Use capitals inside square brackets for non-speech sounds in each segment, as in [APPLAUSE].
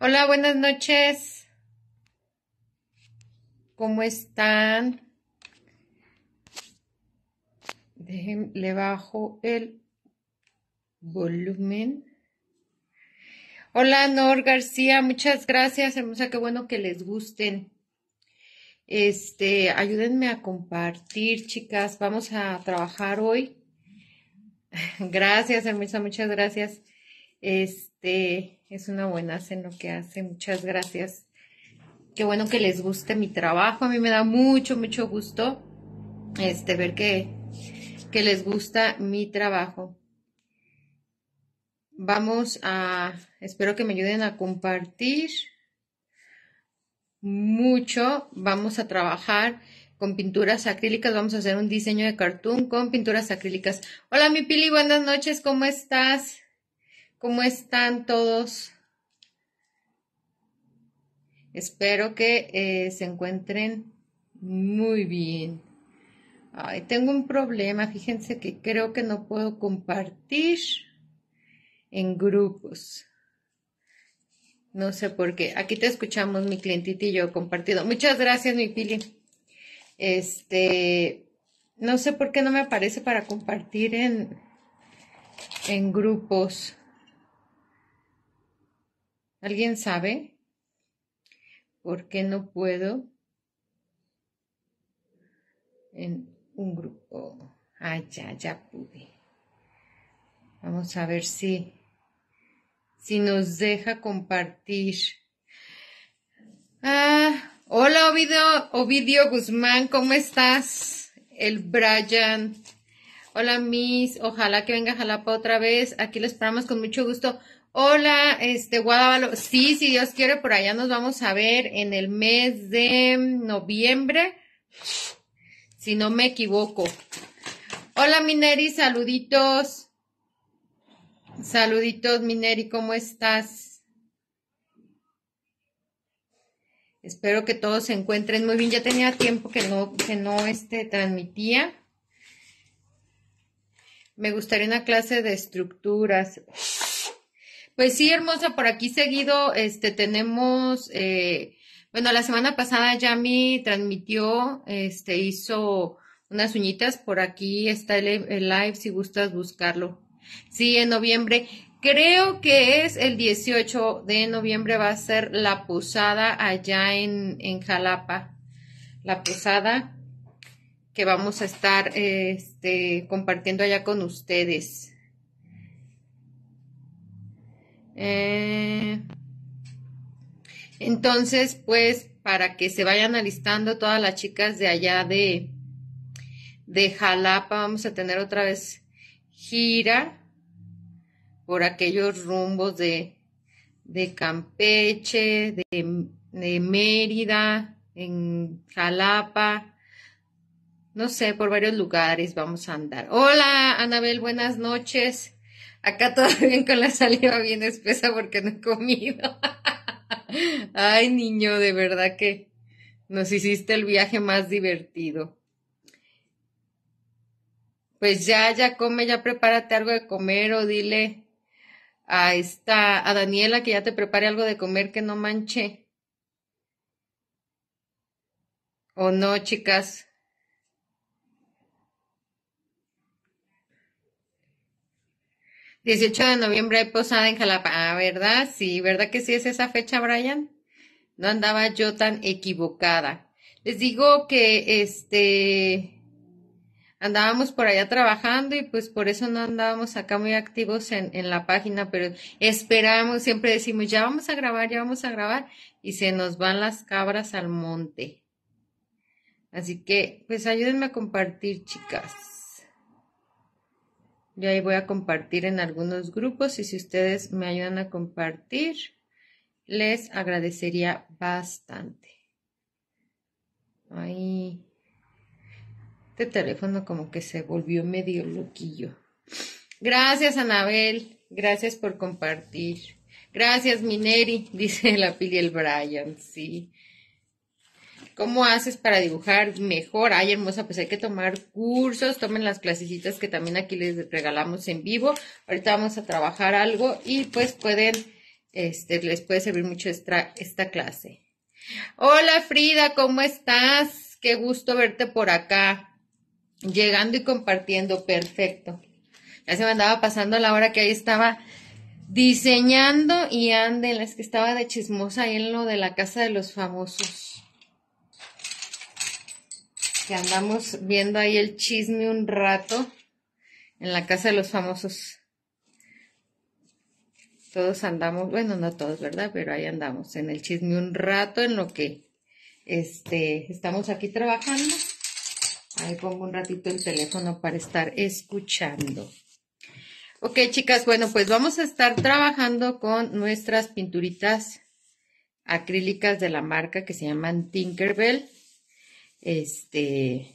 Hola, buenas noches. ¿Cómo están? le bajo el volumen. Hola, Nor García, muchas gracias, hermosa, qué bueno que les gusten. Este, ayúdenme a compartir, chicas. Vamos a trabajar hoy. [LAUGHS] Gracias, hermosa, muchas gracias. Este, es una buena, en lo que hace. Muchas gracias. Qué bueno que les guste mi trabajo. A mí me da mucho, mucho gusto este, ver que, que les gusta mi trabajo. Vamos a, espero que me ayuden a compartir mucho. Vamos a trabajar con pinturas acrílicas. Vamos a hacer un diseño de cartoon con pinturas acrílicas. Hola, mi Pili, buenas noches, ¿cómo estás? ¿Cómo están todos? Espero que eh, se encuentren muy bien. Ay, tengo un problema, fíjense que creo que no puedo compartir en grupos. No sé por qué. Aquí te escuchamos, mi clientita y yo compartido. Muchas gracias, mi Pili. Este, no sé por qué no me aparece para compartir en, en grupos. ¿Alguien sabe por qué no puedo en un grupo? Ah, ya, ya pude. Vamos a ver si, si nos deja compartir. Ah, hola Ovidio, Guzmán, ¿cómo estás? El Brian. Hola Miss, ojalá que venga Jalapa otra vez. Aquí les esperamos con mucho gusto. Hola, este Guadalajara. Sí, si Dios quiere, por allá nos vamos a ver en el mes de noviembre, si no me equivoco. Hola, Mineri, saluditos. Saluditos, Mineri, ¿cómo estás? Espero que todos se encuentren muy bien. Ya tenía tiempo que no, que no este, transmitía. Me gustaría una clase de estructuras. Pues sí, hermosa, por aquí seguido este, tenemos, eh, bueno, la semana pasada Yami transmitió, este, hizo unas uñitas, por aquí está el, el live si gustas buscarlo. Sí, en noviembre. Creo que es el 18 de noviembre va a ser la posada allá en, en Jalapa. La posada que vamos a estar este, compartiendo allá con ustedes. Eh, entonces, pues, para que se vayan alistando todas las chicas de allá de, de Jalapa, vamos a tener otra vez gira por aquellos rumbos de, de Campeche, de, de Mérida, en Jalapa, no sé, por varios lugares vamos a andar. Hola, Anabel, buenas noches. Acá todavía con la saliva bien espesa porque no he comido. [LAUGHS] Ay, niño, de verdad que nos hiciste el viaje más divertido. Pues ya, ya come, ya prepárate algo de comer o dile a esta, a Daniela que ya te prepare algo de comer que no manche. ¿O no, chicas? 18 de noviembre posada en Jalapa. Ah, ¿verdad? Sí, ¿verdad que sí es esa fecha, Brian? No andaba yo tan equivocada. Les digo que este andábamos por allá trabajando y pues por eso no andábamos acá muy activos en, en la página, pero esperamos, siempre decimos, ya vamos a grabar, ya vamos a grabar, y se nos van las cabras al monte. Así que, pues ayúdenme a compartir, chicas. Yo ahí voy a compartir en algunos grupos y si ustedes me ayudan a compartir, les agradecería bastante. Ay, Este teléfono como que se volvió medio loquillo. Gracias, Anabel. Gracias por compartir. Gracias, Mineri, [LAUGHS] dice la el Brian, Sí. ¿Cómo haces para dibujar mejor? Ay, hermosa, pues hay que tomar cursos, tomen las clasecitas que también aquí les regalamos en vivo. Ahorita vamos a trabajar algo y pues pueden, este, les puede servir mucho esta, esta clase. Hola Frida, ¿cómo estás? Qué gusto verte por acá. Llegando y compartiendo, perfecto. Ya se me andaba pasando la hora que ahí estaba diseñando y anden, es que estaba de chismosa ahí en lo de la casa de los famosos que andamos viendo ahí el chisme un rato en la casa de los famosos. Todos andamos, bueno, no todos, ¿verdad? Pero ahí andamos en el chisme un rato en lo que este, estamos aquí trabajando. Ahí pongo un ratito el teléfono para estar escuchando. Ok, chicas, bueno, pues vamos a estar trabajando con nuestras pinturitas acrílicas de la marca que se llaman Tinkerbell. Este,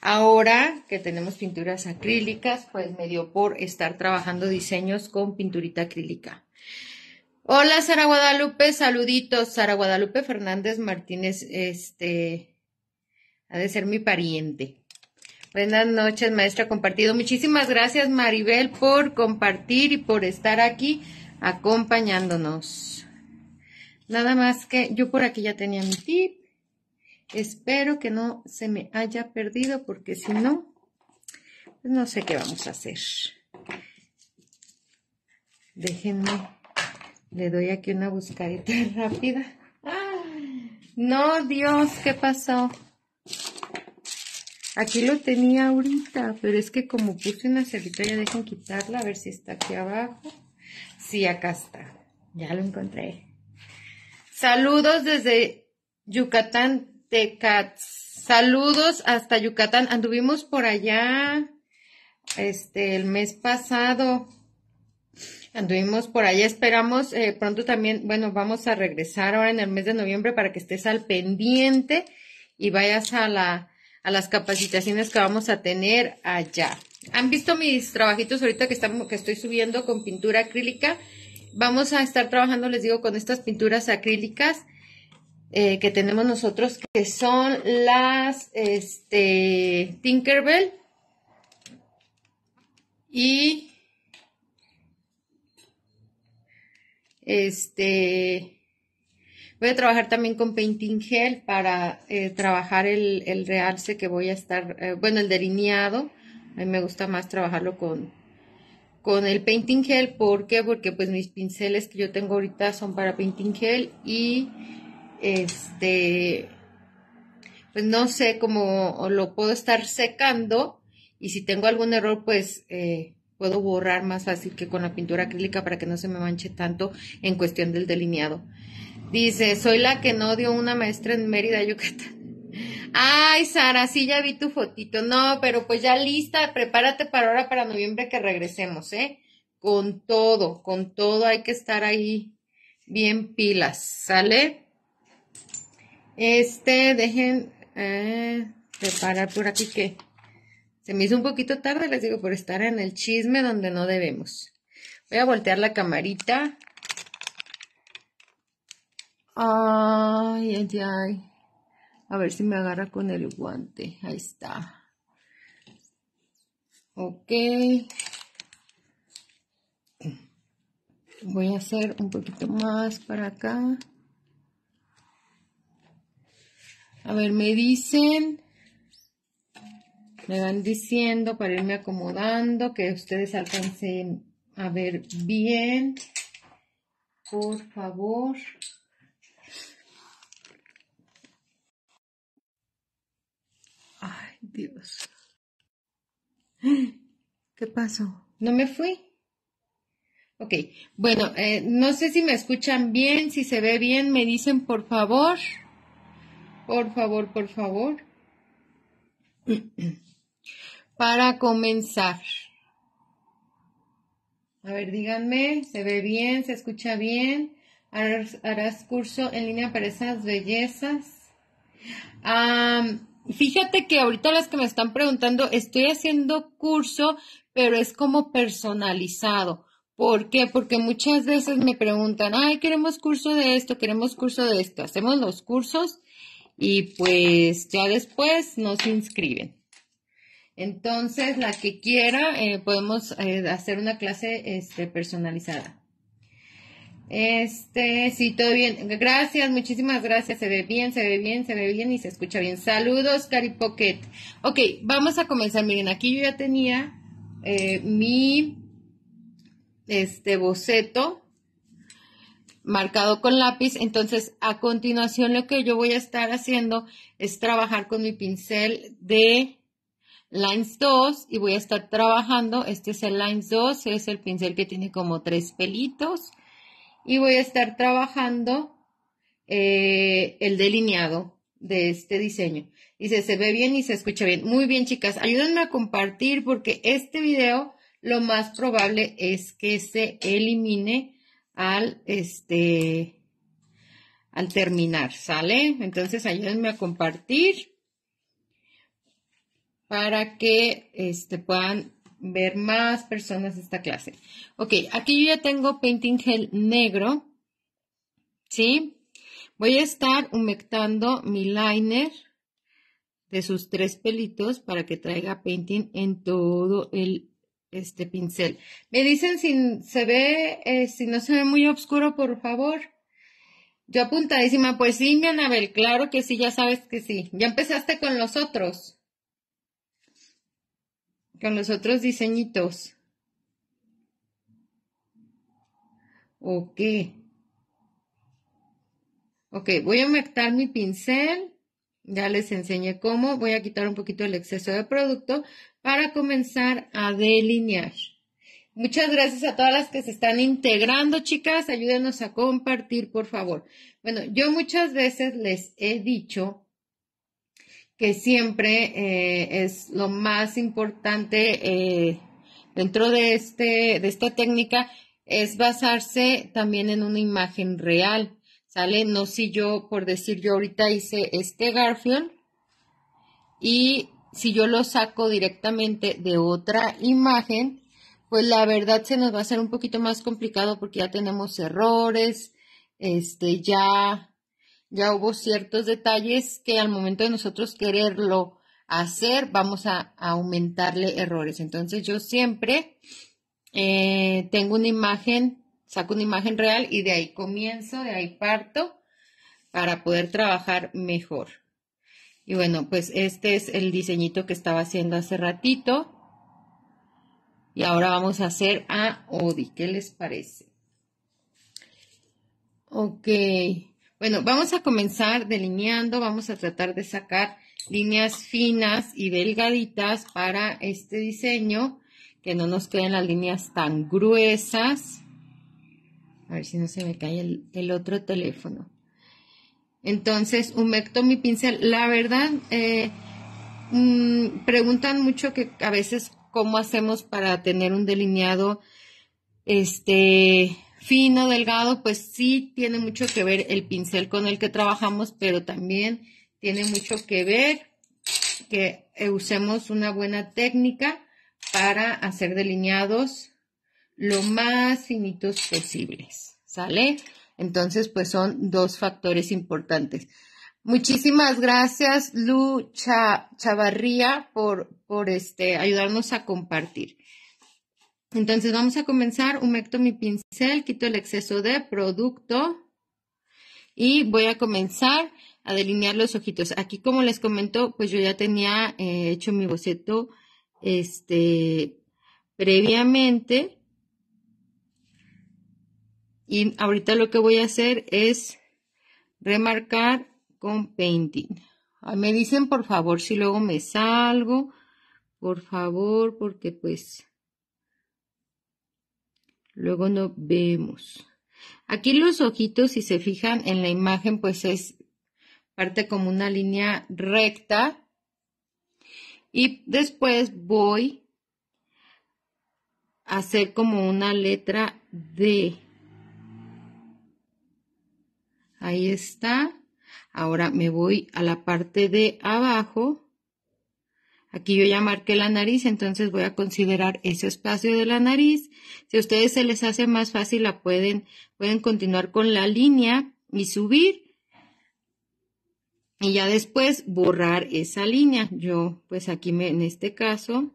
ahora que tenemos pinturas acrílicas, pues me dio por estar trabajando diseños con pinturita acrílica. Hola Sara Guadalupe, saluditos. Sara Guadalupe Fernández Martínez, este, ha de ser mi pariente. Buenas noches, maestra compartido. Muchísimas gracias, Maribel, por compartir y por estar aquí acompañándonos. Nada más que yo por aquí ya tenía mi tip. Espero que no se me haya perdido porque si no, pues no sé qué vamos a hacer. Déjenme, le doy aquí una buscadita [LAUGHS] rápida. No, Dios, ¿qué pasó? Aquí lo tenía ahorita, pero es que como puse una servita, ya dejen quitarla, a ver si está aquí abajo. Sí, acá está. Ya lo encontré. Saludos desde Yucatán. Tecats. Saludos hasta Yucatán. Anduvimos por allá este el mes pasado. Anduvimos por allá, esperamos eh, pronto también, bueno, vamos a regresar ahora en el mes de noviembre para que estés al pendiente y vayas a, la, a las capacitaciones que vamos a tener allá. Han visto mis trabajitos ahorita que, estamos, que estoy subiendo con pintura acrílica. Vamos a estar trabajando, les digo, con estas pinturas acrílicas. Eh, que tenemos nosotros, que son las este, Tinkerbell y este Voy a trabajar también con Painting Gel para eh, trabajar el, el, realce que voy a estar, eh, bueno, el delineado. A mí me gusta más trabajarlo con, con el Painting Gel. ¿Por Porque pues mis pinceles que yo tengo ahorita son para Painting Gel y este, pues no sé cómo lo puedo estar secando y si tengo algún error, pues eh, puedo borrar más fácil que con la pintura acrílica para que no se me manche tanto en cuestión del delineado. Dice, soy la que no dio una maestra en Mérida, Yucatán. Ay, Sara, sí, ya vi tu fotito. No, pero pues ya lista, prepárate para ahora, para noviembre que regresemos, ¿eh? Con todo, con todo hay que estar ahí bien pilas, ¿sale? Este, dejen eh, preparar por aquí que se me hizo un poquito tarde, les digo, por estar en el chisme donde no debemos. Voy a voltear la camarita. Ay, ay, A ver si me agarra con el guante. Ahí está. Ok. Voy a hacer un poquito más para acá. A ver, me dicen, me van diciendo para irme acomodando, que ustedes alcancen a ver bien. Por favor. Ay, Dios. ¿Qué pasó? No me fui. Ok, bueno, eh, no sé si me escuchan bien, si se ve bien, me dicen por favor. Por favor, por favor. [CLEARS THROAT] Para comenzar. A ver, díganme, ¿se ve bien? ¿Se escucha bien? ¿Harás, curso en línea para esas bellezas? fíjate que ahorita las que me están preguntando, estoy haciendo curso, pero es como personalizado. ¿Por qué? Porque muchas veces me preguntan, ay, queremos curso de esto, queremos curso de esto. Hacemos los cursos y pues ya después nos inscriben. Entonces, la que quiera, eh, podemos eh, hacer una clase este, personalizada. Este, sí, todo bien. Gracias, muchísimas gracias. Se ve bien, se ve bien, se ve bien y se escucha bien. Saludos, Cari Pocket. Ok, vamos a comenzar. Miren, aquí yo ya tenía eh, mi este boceto marcado con lápiz. Entonces, a continuación lo que yo voy a estar haciendo es trabajar con mi pincel de Lines 2 y voy a estar trabajando. Este es el Lines 2, es el pincel que tiene como tres pelitos. Y voy a estar trabajando eh, el delineado de este diseño. Y se ve bien y se escucha bien. Muy bien, chicas. Ayúdenme a compartir porque este video lo más probable es que se elimine al este al terminar, ¿sale? Entonces ayúdenme a compartir para que este, puedan ver más personas esta clase. Ok, aquí yo ya tengo painting gel negro, ¿sí? Voy a estar humectando mi liner de sus tres pelitos para que traiga painting en todo el este pincel. Me dicen si se ve, eh, si no se ve muy oscuro, por favor. Yo apuntadísima, pues sí, mi Anabel, claro que sí, ya sabes que sí. Ya empezaste con los otros. Con los otros diseñitos. Ok. Ok, voy a humectar mi pincel. Ya les enseñé cómo. Voy a quitar un poquito el exceso de producto para comenzar a delinear. Muchas gracias a todas las que se están integrando, chicas. Ayúdenos a compartir, por favor. Bueno, yo muchas veces les he dicho que siempre eh, es lo más importante eh, dentro de, este, de esta técnica es basarse también en una imagen real. ¿Sale? No si yo, por decir, yo ahorita hice este Garfield y si yo lo saco directamente de otra imagen, pues la verdad se nos va a hacer un poquito más complicado porque ya tenemos errores, este, ya, ya hubo ciertos detalles que al momento de nosotros quererlo hacer, vamos a, aumentarle errores. Entonces yo siempre eh, tengo una imagen saco una imagen real y de ahí comienzo, de ahí parto para poder trabajar mejor. Y bueno, pues este es el diseñito que estaba haciendo hace ratito. Y ahora vamos a hacer a Odi. ¿Qué les parece? Ok. Bueno, vamos a comenzar delineando. Vamos a tratar de sacar líneas finas y delgaditas para este diseño. Que no nos queden las líneas tan gruesas. A ver si no se me cae el, otro teléfono. Entonces, humecto mi pincel. La verdad, eh, mm, preguntan mucho que a veces cómo hacemos para tener un delineado este fino, delgado, pues sí tiene mucho que ver el pincel con el que trabajamos, pero también tiene mucho que ver que usemos una buena técnica para hacer delineados lo más finitos posibles, ¿sale? Entonces, pues son dos factores importantes. Muchísimas gracias, lucha Chavarría, por, este, ayudarnos a compartir. Entonces, vamos a comenzar. Humecto mi pincel, quito el exceso de producto y voy a comenzar a delinear los ojitos. Aquí, como les comento, pues yo ya tenía eh, hecho mi boceto este, previamente y ahorita lo que voy a hacer es remarcar con painting. Me dicen por favor si luego me salgo. Por favor, porque pues luego no vemos. Aquí los ojitos, si se fijan en la imagen, pues es parte como una línea recta. Y después voy a hacer como una letra D. Ahí está. Ahora me voy a la parte de abajo. Aquí yo ya marqué la nariz, entonces voy a considerar ese espacio de la nariz. Si a ustedes se les hace más fácil, la pueden, pueden continuar con la línea y subir. Y ya después borrar esa línea. Yo, pues aquí me, en este caso,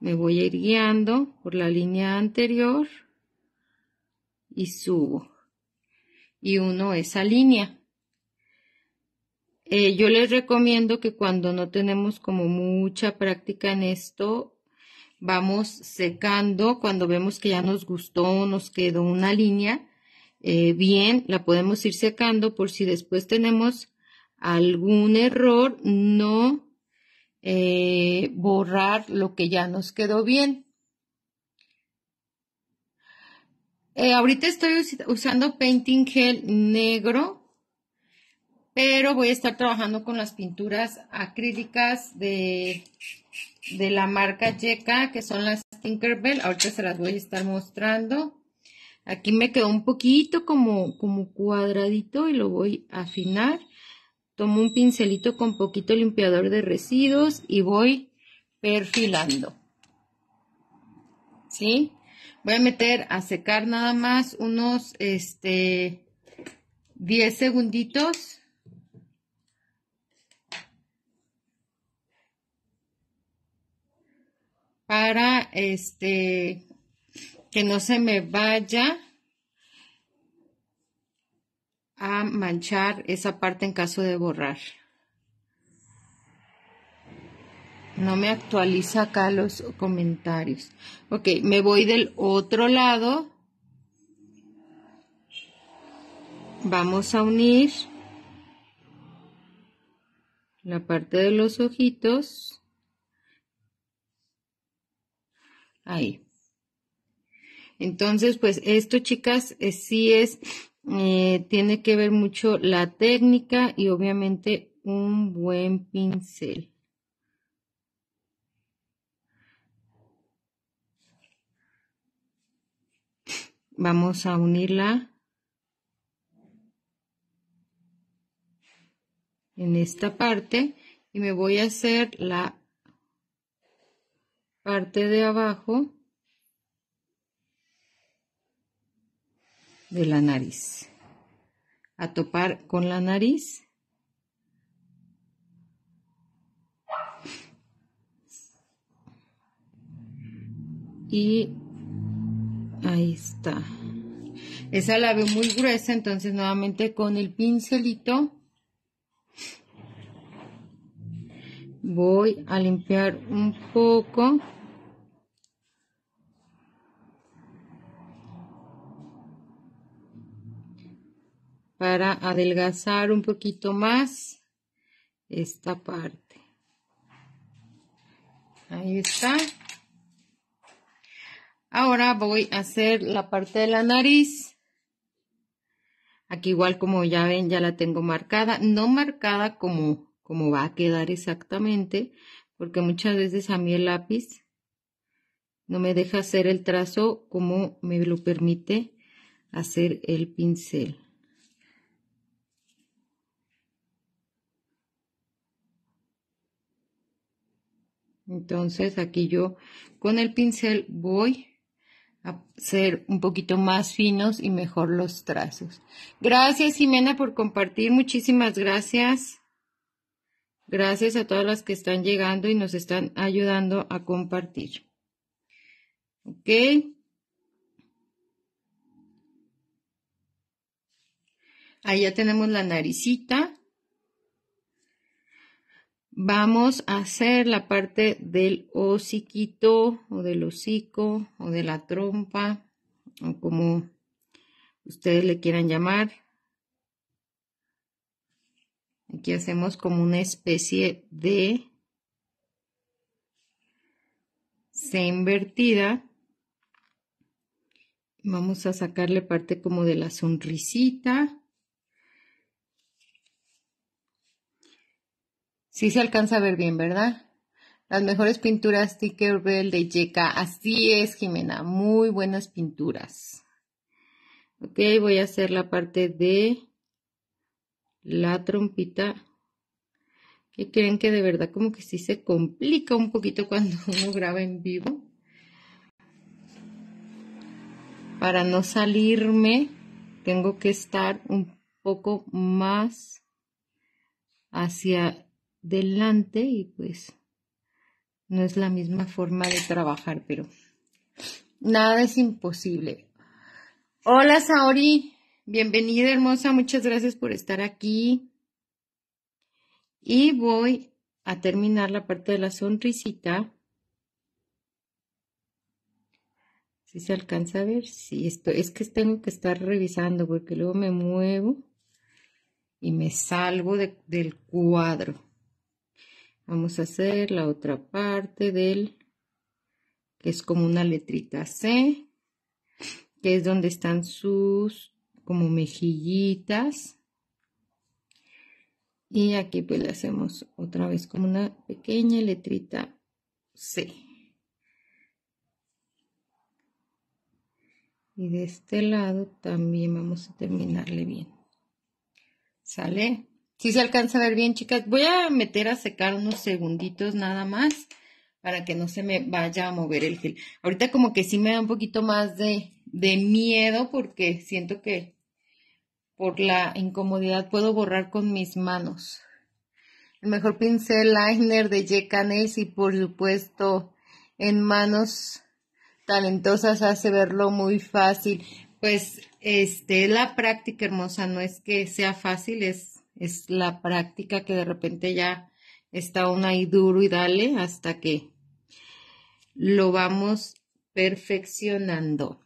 me voy a ir guiando por la línea anterior y subo y uno esa línea. Eh, yo les recomiendo que cuando no tenemos como mucha práctica en esto, vamos secando cuando vemos que ya nos gustó, nos quedó una línea. Eh, bien, la podemos ir secando por si después tenemos algún error, no eh, borrar lo que ya nos quedó bien. Eh, ahorita estoy usando painting gel negro, pero voy a estar trabajando con las pinturas acrílicas de, de la marca Yeka, que son las Tinkerbell. Ahorita se las voy a estar mostrando. Aquí me quedó un poquito como, como cuadradito y lo voy a afinar. Tomo un pincelito con poquito limpiador de residuos y voy perfilando. ¿Sí? Voy a meter a secar nada más unos este, 10 segunditos. Para este, que no se me vaya a manchar esa parte en caso de borrar. No me actualiza acá los comentarios. Ok, me voy del otro lado. Vamos a unir la parte de los ojitos. Ahí. Entonces, pues esto, chicas, eh, sí es, eh, tiene que ver mucho la técnica y obviamente un buen pincel. vamos a unirla en esta parte y me voy a hacer la parte de abajo de la nariz a topar con la nariz y Ahí está. Esa la veo muy gruesa, entonces nuevamente con el pincelito voy a limpiar un poco. Para adelgazar un poquito más esta parte. Ahí está. Ahora voy a hacer la parte de la nariz. Aquí igual como ya ven, ya la tengo marcada. No marcada como, como va a quedar exactamente, porque muchas veces a mí el lápiz no me deja hacer el trazo como me lo permite hacer el pincel. Entonces aquí yo con el pincel voy a ser un poquito más finos y mejor los trazos. Gracias Jimena por compartir, muchísimas gracias. Gracias a todas las que están llegando y nos están ayudando a compartir. Ok. Ahí ya tenemos la naricita. Vamos a hacer la parte del hociquito o del hocico o de la trompa o como ustedes le quieran llamar. Aquí hacemos como una especie de C invertida. Vamos a sacarle parte como de la sonrisita. Sí se alcanza a ver bien, ¿verdad? Las mejores pinturas Tinkerbell de Yeka. Así es, Jimena. Muy buenas pinturas. Ok, voy a hacer la parte de la trompita. ¿Qué creen que de verdad como que sí se complica un poquito cuando [LAUGHS] uno graba en vivo? Para no salirme, tengo que estar un poco más hacia delante y pues no es la misma forma de trabajar, pero nada es imposible. Hola Saori, bienvenida hermosa, muchas gracias por estar aquí. Y voy a terminar la parte de la sonrisita. Si se alcanza a ver, si esto es que tengo que estar revisando porque luego me muevo y me salgo del cuadro. Vamos a hacer la otra parte del, que es como una letrita C, que es donde están sus como mejillitas. Y aquí pues le hacemos otra vez como una pequeña letrita C. Y de este lado también vamos a terminarle bien. ¿Sale? Si se alcanza a ver bien, chicas. Voy a meter a secar unos segunditos nada más para que no se me vaya a mover el gel. Ahorita como que sí me da un poquito más de, de miedo porque siento que por la incomodidad puedo borrar con mis manos. El mejor pincel liner de Jack y por supuesto en manos talentosas hace verlo muy fácil. Pues este la práctica hermosa no es que sea fácil, es es la práctica que de repente ya está aún ahí duro y dale hasta que lo vamos perfeccionando.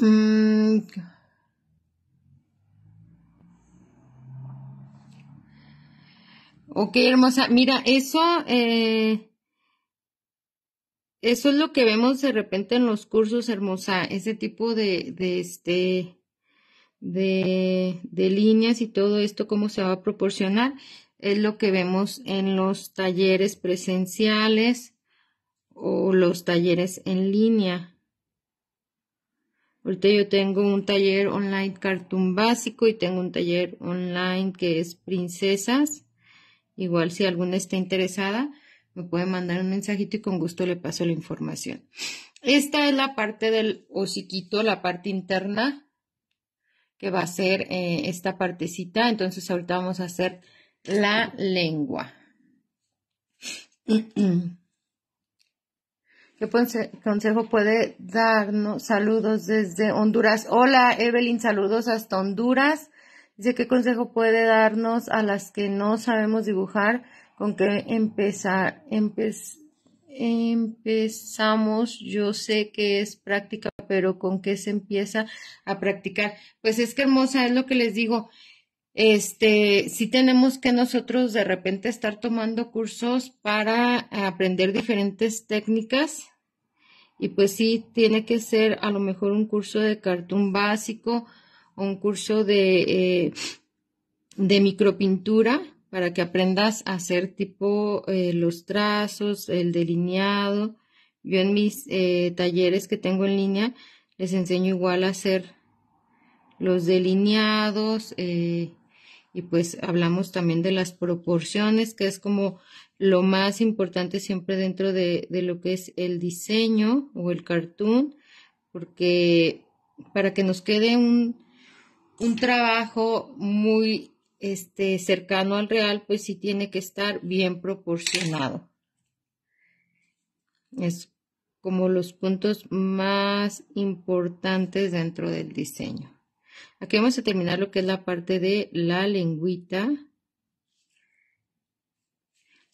Mm. Ok, hermosa. Mira, eso, eh, eso es lo que vemos de repente en los cursos, hermosa. Ese tipo de, de este, de, líneas y todo esto, cómo se va a proporcionar, es lo que vemos en los talleres presenciales o los talleres en línea. Ahorita yo tengo un taller online cartoon básico y tengo un taller online que es princesas. Igual si alguna está interesada, me puede mandar un mensajito y con gusto le paso la información. Esta es la parte del hociquito, la parte interna que va a ser eh, esta partecita. Entonces ahorita vamos a hacer la lengua. [CLEARS THROAT] ¿Qué consejo puede darnos? Saludos desde Honduras. Hola Evelyn, saludos hasta Honduras. Dice, ¿qué consejo puede darnos a las que no sabemos dibujar? ¿Con qué empezar? Empezar empezamos? Yo sé que es práctica, pero ¿con qué se empieza a practicar? Pues es que hermosa, es lo que les digo. Este, Si tenemos que nosotros de repente estar tomando cursos para aprender diferentes técnicas. Y pues sí, tiene que ser a lo mejor un curso de cartón básico, O un curso de, eh, de micropintura, para que aprendas a hacer tipo eh, los trazos, el delineado. Yo en mis eh, talleres que tengo en línea les enseño igual a hacer los delineados eh, y pues hablamos también de las proporciones, que es como lo más importante siempre dentro de, lo que es el diseño o el cartoon, porque para que nos quede un, un trabajo muy este, cercano al real, pues sí tiene que estar bien proporcionado. Es como los puntos más importantes dentro del diseño. Aquí vamos a terminar lo que es la parte de la lengüita.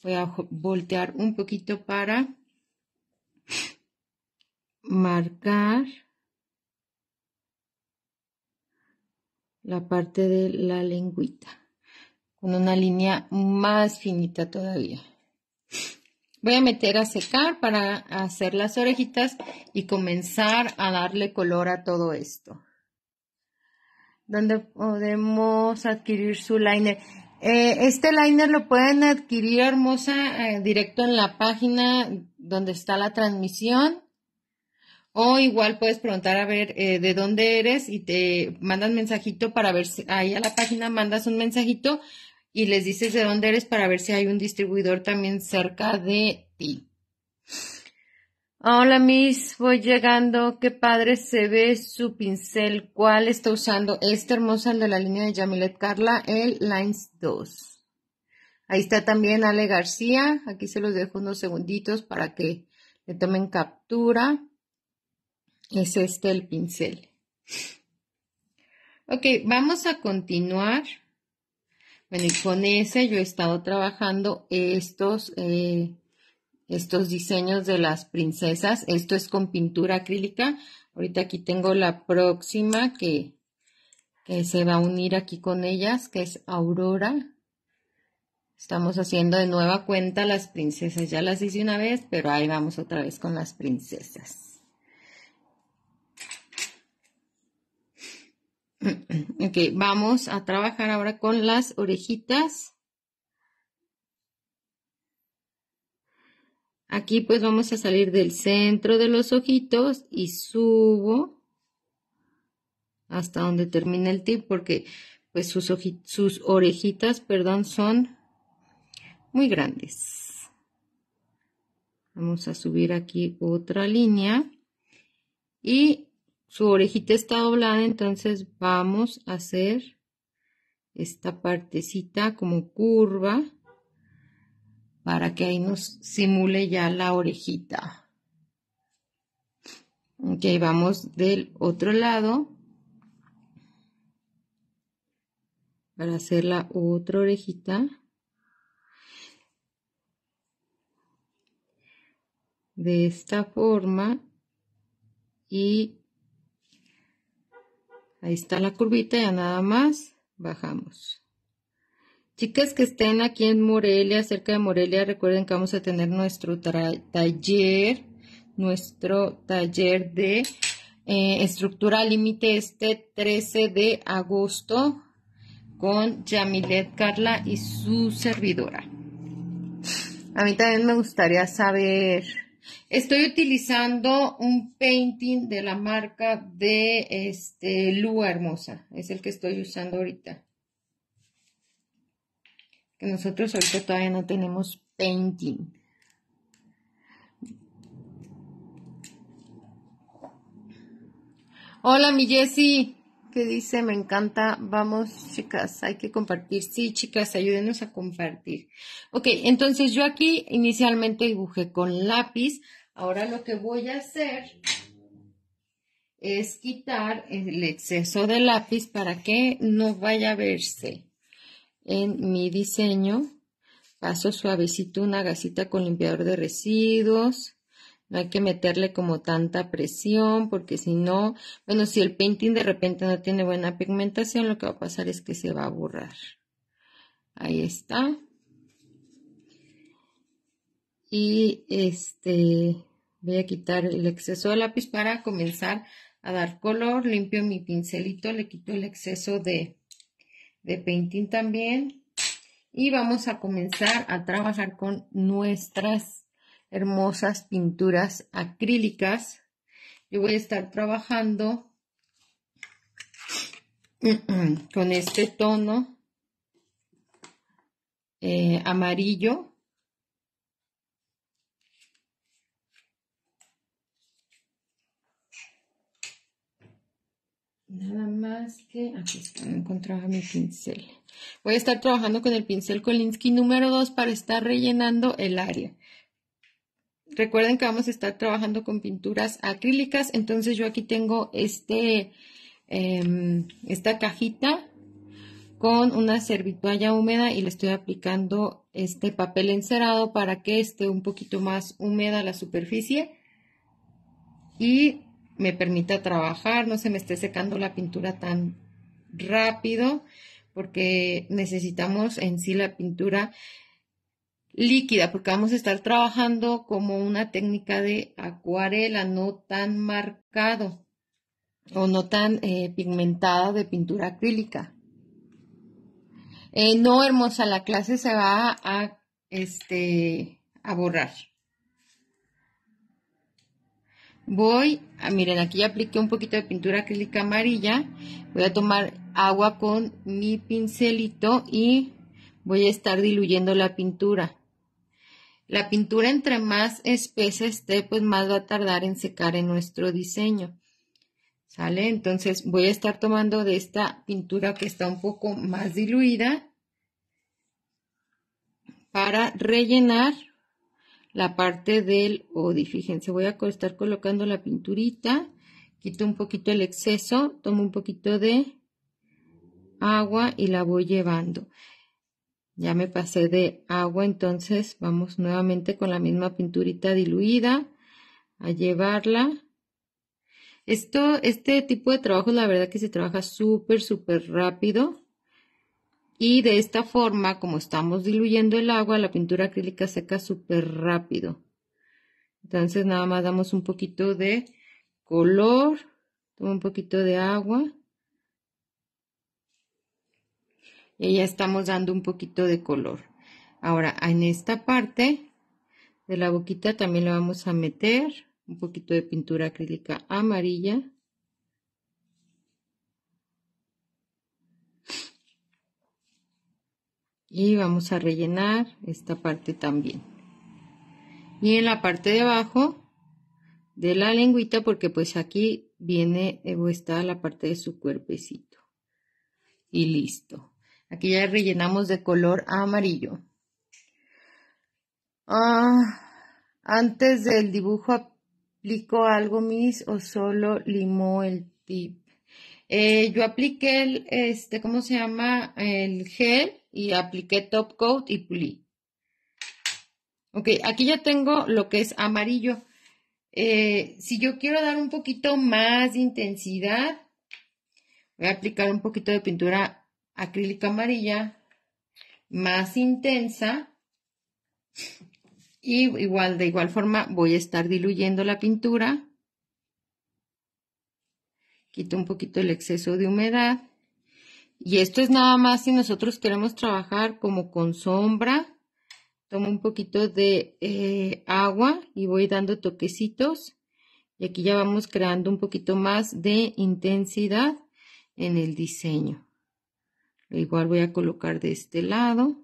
Voy a voltear un poquito para marcar la parte de la lengüita con una línea más finita todavía. Voy a meter a secar para hacer las orejitas y comenzar a darle color a todo esto. ¿Dónde podemos adquirir su liner? Eh, este liner lo pueden adquirir, hermosa, eh, directo en la página donde está la transmisión. O igual puedes preguntar a ver eh, de dónde eres y te mandan mensajito para ver si ahí a la página mandas un mensajito y les dices de dónde eres para ver si hay un distribuidor también cerca de ti. Hola, Miss, voy llegando. Qué padre se ve su pincel. ¿Cuál está usando? Este hermoso, de la línea de Jamilet Carla, el Lines 2. Ahí está también Ale García. Aquí se los dejo unos segunditos para que le tomen captura. Es este el pincel. Ok, vamos a continuar. Bueno, y con ese yo he estado trabajando estos, eh, estos diseños de las princesas. Esto es con pintura acrílica. Ahorita aquí tengo la próxima que, que se va a unir aquí con ellas, que es Aurora. Estamos haciendo de nueva cuenta las princesas. Ya las hice una vez, pero ahí vamos otra vez con las princesas. [CLEARS THROAT] Ok, vamos a trabajar ahora con las orejitas. Aquí pues vamos a salir del centro de los ojitos y subo hasta donde termina el tip porque pues sus, sus orejitas, perdón, son muy grandes. Vamos a subir aquí otra línea y su orejita está doblada, entonces vamos a hacer esta partecita como curva para que ahí nos simule ya la orejita. Ok, vamos del otro lado para hacer la otra orejita. De esta forma y Ahí está la curvita, ya nada más bajamos. Chicas que estén aquí en Morelia, cerca de Morelia, recuerden que vamos a tener nuestro taller, nuestro taller de eh, estructura límite este 13 de agosto con Yamilet Carla y su servidora. A mí también me gustaría saber Estoy utilizando un painting de la marca de este, Lua Hermosa. Es el que estoy usando ahorita. Que nosotros ahorita todavía no tenemos painting. Hola, mi Jessie que dice, me encanta, vamos chicas, hay que compartir. Sí, chicas, ayúdenos a compartir. Ok, entonces yo aquí inicialmente dibujé con lápiz. Ahora lo que voy a hacer es quitar el exceso de lápiz para que no vaya a verse en mi diseño. Paso suavecito una gasita con limpiador de residuos. No hay que meterle como tanta presión porque si no, bueno, si el painting de repente no tiene buena pigmentación, lo que va a pasar es que se va a borrar. Ahí está. Y este, voy a quitar el exceso de lápiz para comenzar a dar color. Limpio mi pincelito, le quito el exceso de, de painting también. Y vamos a comenzar a trabajar con nuestras hermosas pinturas acrílicas. Yo voy a estar trabajando [CLEARS THROAT] con este tono eh, amarillo. Nada más que aquí está, no encontraba mi pincel. Voy a estar trabajando con el pincel Kolinsky número 2 para estar rellenando el área. Recuerden que vamos a estar trabajando con pinturas acrílicas, entonces yo aquí tengo este, em, esta cajita con una servitualla húmeda y le estoy aplicando este papel encerado para que esté un poquito más húmeda la superficie y me permita trabajar, no se me esté secando la pintura tan rápido porque necesitamos en sí la pintura líquida, porque vamos a estar trabajando como una técnica de acuarela, no tan marcado o no tan eh, pigmentada de pintura acrílica. Eh, no, hermosa, la clase se va a, este, a borrar. Voy, a, miren, aquí ya apliqué un poquito de pintura acrílica amarilla. Voy a tomar agua con mi pincelito y voy a estar diluyendo la pintura. La pintura entre más espesa esté, pues más va a tardar en secar en nuestro diseño. ¿Sale? Entonces voy a estar tomando de esta pintura que está un poco más diluida para rellenar la parte del ODI. Fíjense, voy a estar colocando la pinturita, quito un poquito el exceso, tomo un poquito de agua y la voy llevando. Ya me pasé de agua, entonces vamos nuevamente con la misma pinturita diluida a llevarla. Esto, este tipo de trabajo, la verdad que se trabaja súper, súper rápido. Y de esta forma, como estamos diluyendo el agua, la pintura acrílica seca súper rápido. Entonces nada más damos un poquito de color, un poquito de agua y ya estamos dando un poquito de color. Ahora, en esta parte de la boquita también le vamos a meter un poquito de pintura acrílica amarilla. Y vamos a rellenar esta parte también. Y en la parte de abajo de la lengüita, porque pues aquí viene eh, o está la parte de su cuerpecito. Y listo. Aquí ya rellenamos de color amarillo. Ah, antes del dibujo ¿aplico algo mis o solo limó el tip. Eh, yo apliqué el, este, ¿cómo se llama? El gel y apliqué top coat y pulí. Ok, aquí ya tengo lo que es amarillo. Eh, si yo quiero dar un poquito más de intensidad, voy a aplicar un poquito de pintura acrílica amarilla más intensa y igual de igual forma voy a estar diluyendo la pintura quito un poquito el exceso de humedad y esto es nada más si nosotros queremos trabajar como con sombra tomo un poquito de eh, agua y voy dando toquecitos y aquí ya vamos creando un poquito más de intensidad en el diseño Igual voy a colocar de este lado.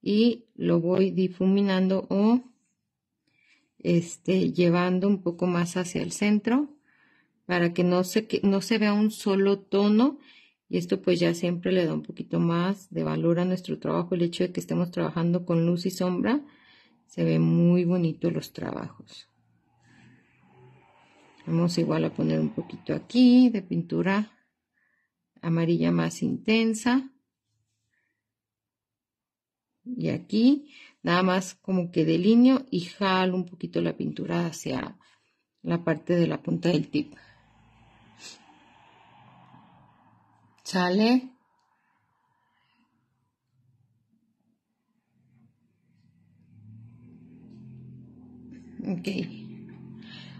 Y lo voy difuminando o este, llevando un poco más hacia el centro para que no se, que no se vea un solo tono. Y esto pues ya siempre le da un poquito más de valor a nuestro trabajo. El hecho de que estemos trabajando con luz y sombra, se ve muy bonito los trabajos. Vamos igual a poner un poquito aquí de pintura amarilla más intensa. Y aquí nada más como que delineo y jalo un poquito la pintura hacia la parte de la punta del tip. Sale. Ok.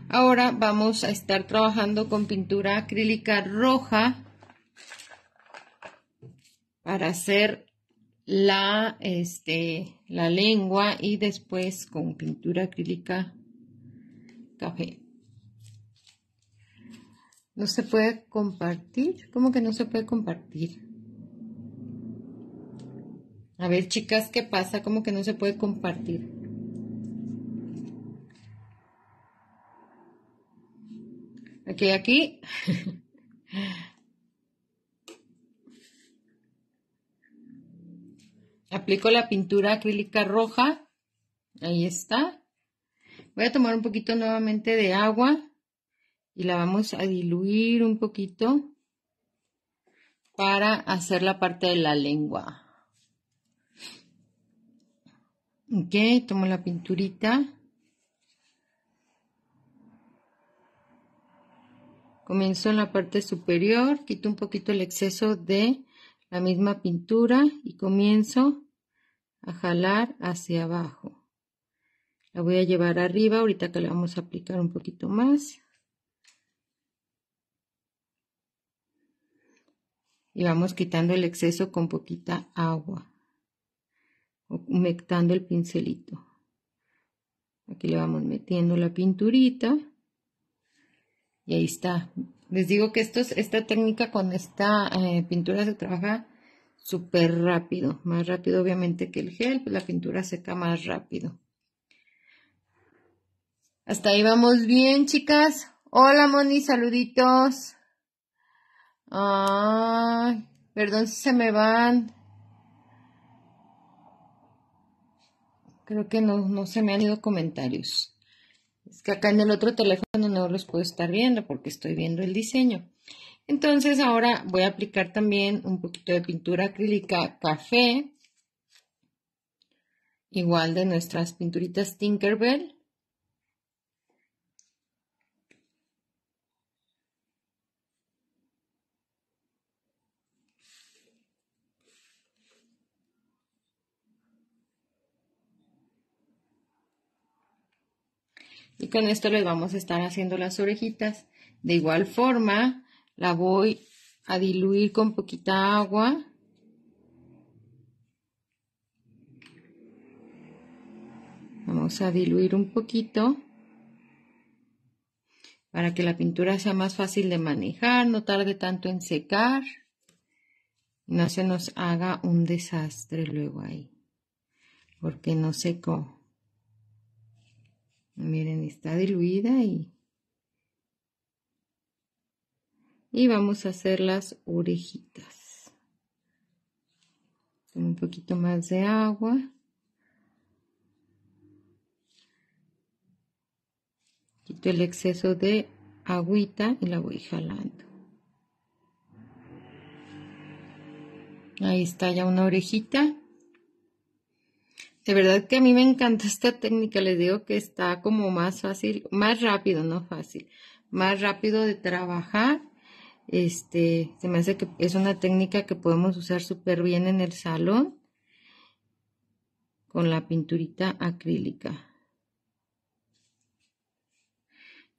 Ahora vamos a estar trabajando con pintura acrílica roja para hacer la, este, la lengua y después con pintura acrílica café. No se puede compartir. ¿Cómo que no se puede compartir? A ver, chicas, ¿qué pasa? ¿Cómo que no se puede compartir? Aquí, aquí. [LAUGHS] Aplico la pintura acrílica roja. Ahí está. Voy a tomar un poquito nuevamente de agua y la vamos a diluir un poquito para hacer la parte de la lengua. Ok, tomo la pinturita. Comienzo en la parte superior, quito un poquito el exceso de la misma pintura y comienzo a jalar hacia abajo. La voy a llevar arriba, ahorita que le vamos a aplicar un poquito más. Y vamos quitando el exceso con poquita agua, humectando el pincelito. Aquí le vamos metiendo la pinturita. Y ahí está, les digo que esta técnica con esta eh, pintura se trabaja súper rápido, más rápido obviamente que el gel, pues la pintura seca más rápido. Hasta ahí vamos bien, chicas. Hola, Moni, saluditos. Ay, perdón si se me van. Creo que no se me han ido comentarios. Es que acá en el otro teléfono no los puedo estar viendo porque estoy viendo el diseño. Entonces ahora voy a aplicar también un poquito de pintura acrílica café, igual de nuestras pinturitas Tinkerbell. Y con esto les vamos a estar haciendo las orejitas. De igual forma, la voy a diluir con poquita agua. Vamos a diluir un poquito para que la pintura sea más fácil de manejar, no tarde tanto en secar, no se nos haga un desastre luego ahí, porque no secó. Miren, está diluida y, y vamos a hacer las orejitas. un poquito más de agua. Quito el exceso de agüita y la voy jalando. Ahí está ya una orejita. De verdad que a mí me encanta esta técnica, les digo que está como más fácil, más rápido, no fácil, más rápido de trabajar. Este, se me hace que es una técnica que podemos usar súper bien en el salón con la pinturita acrílica.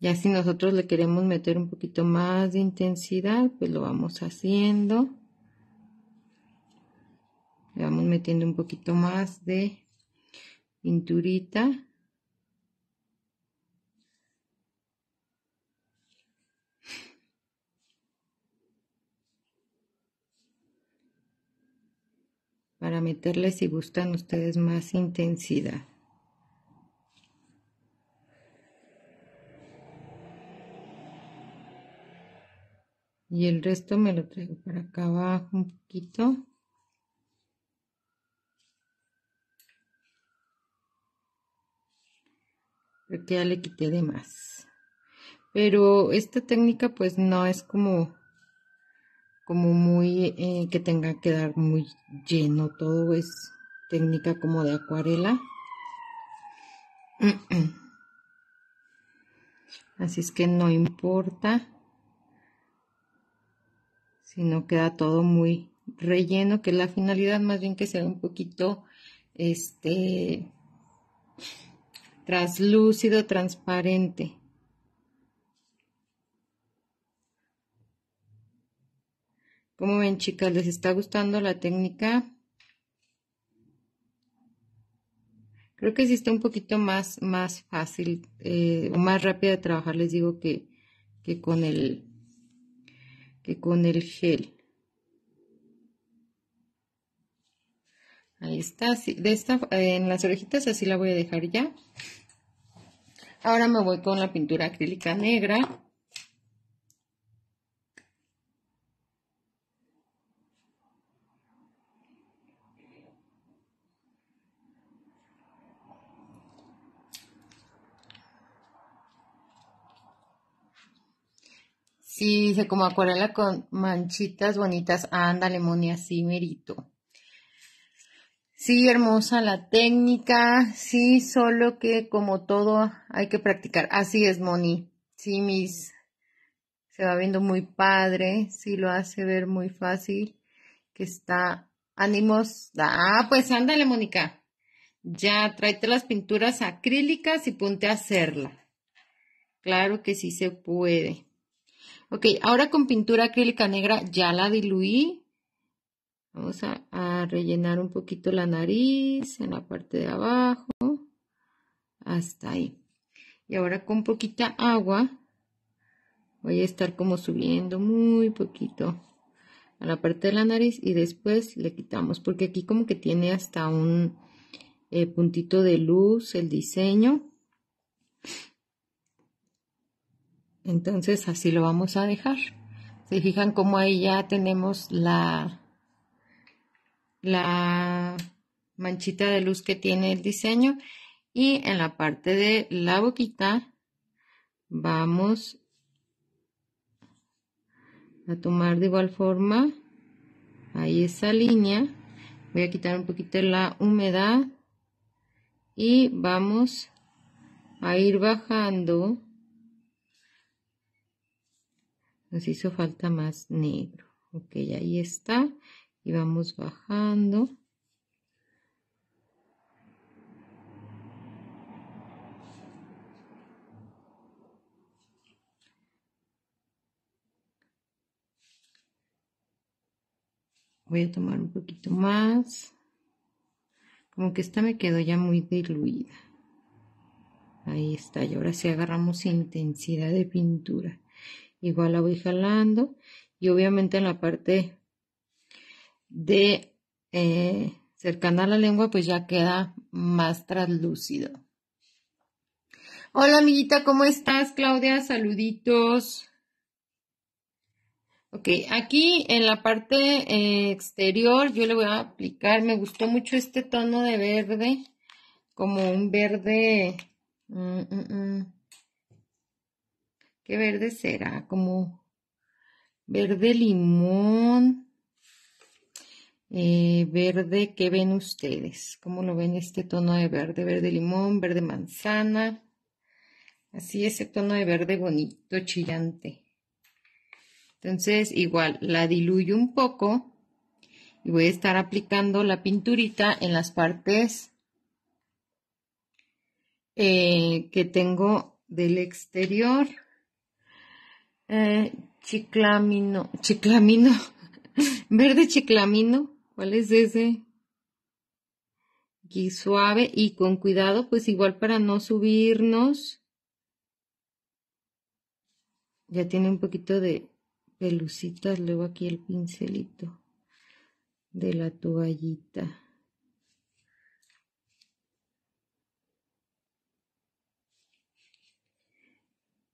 Ya si nosotros le queremos meter un poquito más de intensidad, pues lo vamos haciendo. Le vamos metiendo un poquito más de pinturita. Para meterle si gustan ustedes más intensidad. Y el resto me lo traigo para acá abajo un poquito. que ya le quité de más. Pero esta técnica pues no es como, como muy, eh, que tenga que dar muy lleno, todo es técnica como de acuarela. [CLEARS THROAT] Así es que no importa si no queda todo muy relleno, que la finalidad más bien que sea un poquito, este, traslúcido, transparente. como ven, chicas? ¿Les está gustando la técnica? Creo que existe un poquito más, más fácil eh, o más rápida de trabajar, les digo, que, que, con el, que con el gel. Ahí está, de en las orejitas así la voy a dejar ya. Ahora me voy con la pintura acrílica negra. Sí, se como acuarela con manchitas bonitas. anda, Moni, así merito. Sí, hermosa la técnica, sí, solo que como todo hay que practicar. Así es, Moni. Sí, mis se va viendo muy padre, sí lo hace ver muy fácil, que está ánimos. Ah, pues ándale, Mónica. Ya tráete las pinturas acrílicas y ponte a hacerla. Claro que sí se puede. Ok, ahora con pintura acrílica negra ya la diluí Vamos a, rellenar un poquito la nariz en la parte de abajo. Hasta ahí. Y ahora con poquita agua voy a estar como subiendo muy poquito a la parte de la nariz y después le quitamos porque aquí como que tiene hasta un eh, puntito de luz el diseño. Entonces así lo vamos a dejar. Se fijan como ahí ya tenemos la, la manchita de luz que tiene el diseño y en la parte de la boquita vamos a tomar de igual forma ahí esa línea voy a quitar un poquito la humedad y vamos a ir bajando nos hizo falta más negro ok ahí está y vamos bajando. Voy a tomar un poquito más. Como que esta me quedó ya muy diluida. Ahí está. Y ahora si agarramos intensidad de pintura. Igual la voy jalando. Y obviamente en la parte de eh, cercana a la lengua, pues ya queda más translúcido. Hola amiguita, ¿cómo estás? Claudia, saluditos. Ok, aquí en la parte eh, exterior yo le voy a aplicar, me gustó mucho este tono de verde, como un verde, mm, mm, mm. ¿qué verde será? Como verde limón, eh, verde, ¿qué ven ustedes? ¿Cómo lo ven este tono de verde? Verde limón, verde manzana. Así ese tono de verde bonito, chillante. Entonces, igual, la diluyo un poco y voy a estar aplicando la pinturita en las partes eh, que tengo del exterior. Eh, chiclamino, chiclamino, [LAUGHS] verde chiclamino ¿Cuál es ese? Aquí suave y con cuidado, pues igual para no subirnos. Ya tiene un poquito de pelucitas, luego aquí el pincelito de la toallita.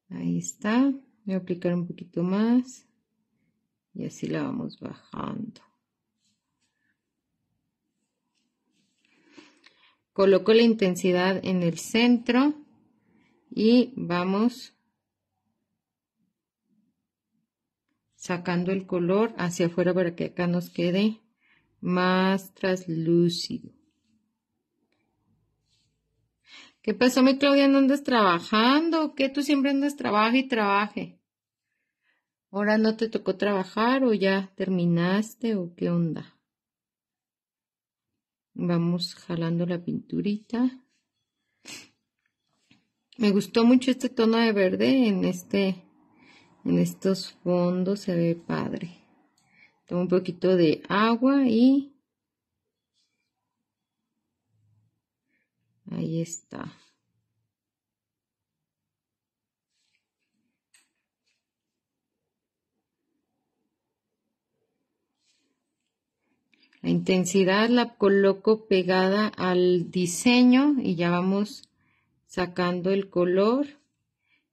Ahí está. Voy a aplicar un poquito más. Y así la vamos bajando. Coloco la intensidad en el centro y vamos sacando el color hacia afuera para que acá nos quede más traslúcido. ¿Qué pasó, mi Claudia? ¿No andas trabajando? ¿Qué tú siempre andas trabaja y trabaje? ¿Ahora no te tocó trabajar o ya terminaste o qué onda? Vamos jalando la pinturita. Me gustó mucho este tono de verde en este en estos fondos se ve padre. Tomo un poquito de agua y ahí está. La intensidad la coloco pegada al diseño y ya vamos sacando el color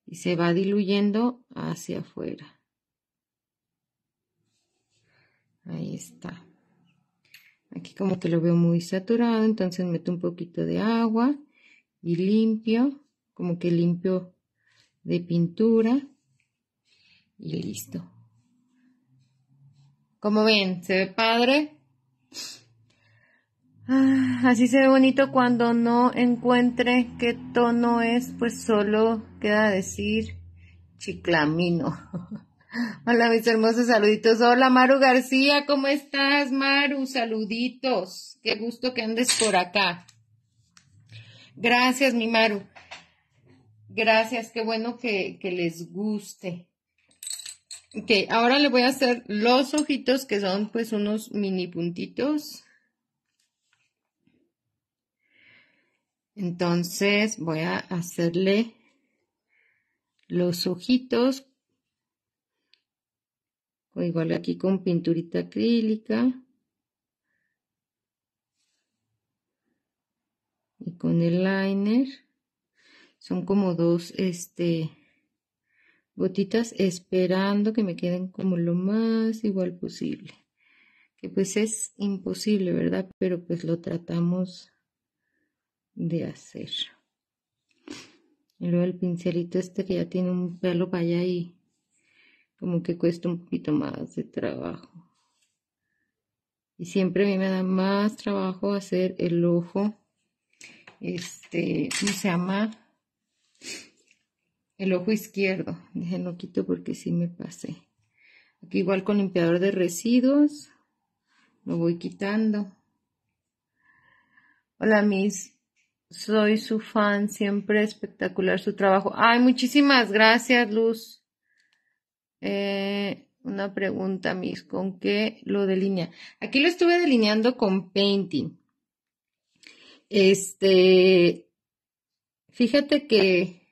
y se va diluyendo hacia afuera. Ahí está. Aquí como que lo veo muy saturado, entonces meto un poquito de agua y limpio, como que limpio de pintura y listo. Como ven, se ve padre. Ah, así se ve bonito cuando no encuentre qué tono es, pues solo queda decir chiclamino. [LAUGHS] Hola mis hermosos saluditos. Hola Maru García, ¿cómo estás Maru? Saluditos. Qué gusto que andes por acá. Gracias mi Maru. Gracias, qué bueno que les guste. Ok, ahora le voy a hacer los ojitos que son pues unos mini puntitos. Entonces voy a hacerle los ojitos. O igual aquí con pinturita acrílica. Y con el liner. Son como dos, este, Botitas esperando que me queden como lo más igual posible. Que pues es imposible, ¿verdad? Pero pues lo tratamos de hacer. Y luego el pincelito este que ya tiene un pelo para allá y como que cuesta un poquito más de trabajo. Y siempre a mí me da más trabajo hacer el ojo, este, ¿cómo se llama? El ojo izquierdo, No quito porque sí me pasé. Aquí igual con limpiador de residuos, lo voy quitando. Hola Miss. soy su fan, siempre espectacular su trabajo. Ay, muchísimas gracias Luz. Eh, una pregunta Miss. ¿con qué lo delinea? Aquí lo estuve delineando con painting. Este, fíjate que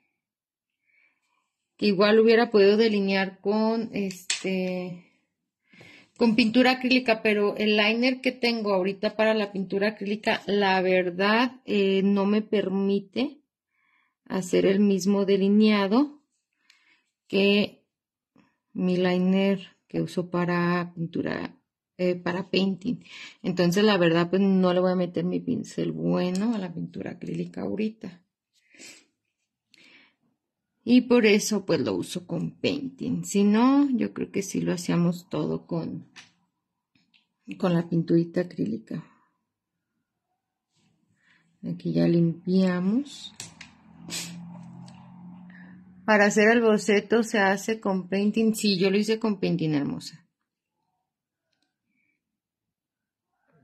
que igual hubiera podido delinear con este con pintura acrílica, pero el liner que tengo ahorita para la pintura acrílica, la verdad, eh, no me permite hacer el mismo delineado que mi liner que uso para pintura, eh, para painting. Entonces, la verdad, pues no le voy a meter mi pincel bueno a la pintura acrílica ahorita. Y por eso pues lo uso con painting. Si no, yo creo que sí lo hacíamos todo con, con la pinturita acrílica. Aquí ya limpiamos. Para hacer el boceto se hace con painting. Sí, yo lo hice con painting hermosa.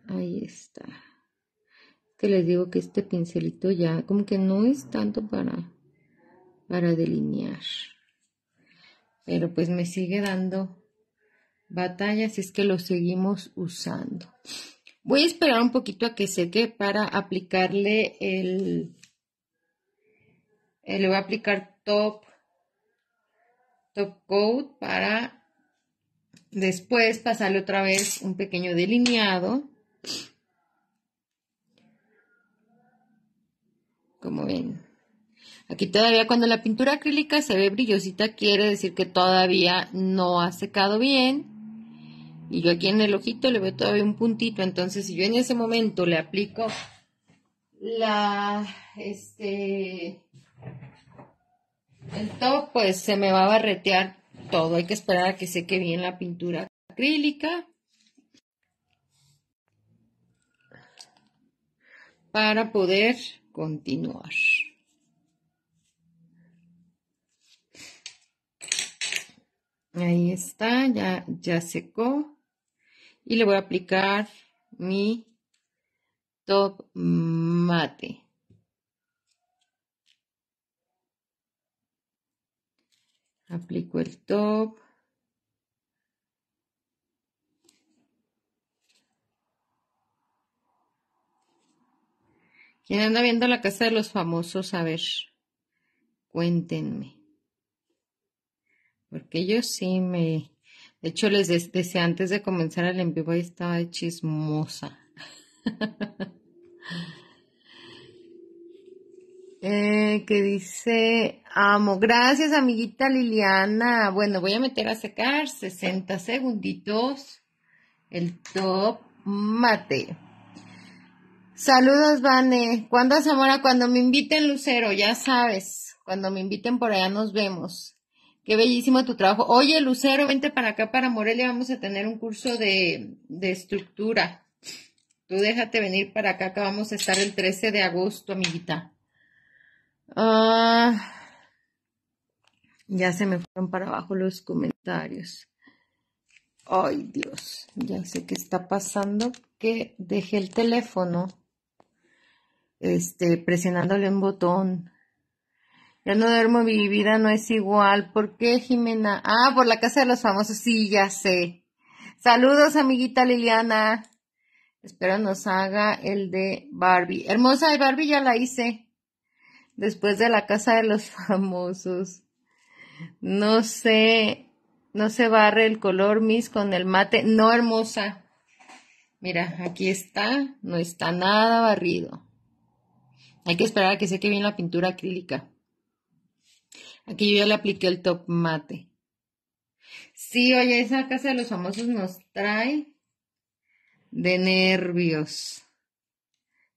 Ahí está. Que les digo que este pincelito ya como que no es tanto para para delinear. Pero pues me sigue dando batallas, es que lo seguimos usando. Voy a esperar un poquito a que seque para aplicarle el... Eh, le voy a aplicar top, top coat para después pasarle otra vez un pequeño delineado. Como ven, Aquí todavía cuando la pintura acrílica se ve brillosita quiere decir que todavía no ha secado bien. Y yo aquí en el ojito le veo todavía un puntito. Entonces si yo en ese momento le aplico la, este, el top, pues se me va a barretear todo. Hay que esperar a que seque bien la pintura acrílica. para poder continuar. Ahí está, ya, ya secó. Y le voy a aplicar mi top mate. Aplico el top. ¿Quién anda viendo la casa de los famosos? A ver, cuéntenme porque yo sí me... De hecho, les decía antes de comenzar el en vivo, ahí estaba chismosa. [LAUGHS] Eh, que dice, amo, gracias amiguita Liliana. Bueno, voy a meter a secar 60 segunditos el top mate. Saludos, Vane. ¿Cuándo, Zamora? Cuando me inviten, Lucero, ya sabes. Cuando me inviten por allá nos vemos. Qué bellísimo tu trabajo. Oye, Lucero, vente para acá, para Morelia. Vamos a tener un curso de, de estructura. Tú déjate venir para acá, acá vamos a estar el 13 de agosto, amiguita. Ah, ya se me fueron para abajo los comentarios. Ay, Dios, ya sé qué está pasando, que dejé el teléfono este, presionándole un botón. Ya no duermo, mi vida no es igual. ¿Por qué, Jimena? Ah, por la casa de los famosos. Sí, ya sé. Saludos, amiguita Liliana. Espero nos haga el de Barbie. Hermosa de Barbie ya la hice. Después de la casa de los famosos. No sé, no se barre el color Miss, con el mate. No, hermosa. Mira, aquí está. No está nada barrido. Hay que esperar a que seque bien la pintura acrílica. Aquí yo ya le apliqué el top mate. Sí, oye, esa casa de los famosos nos trae de nervios,